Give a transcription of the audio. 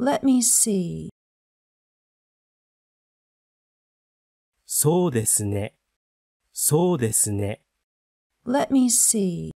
Let me see. そうですね。そうですね。Let me see.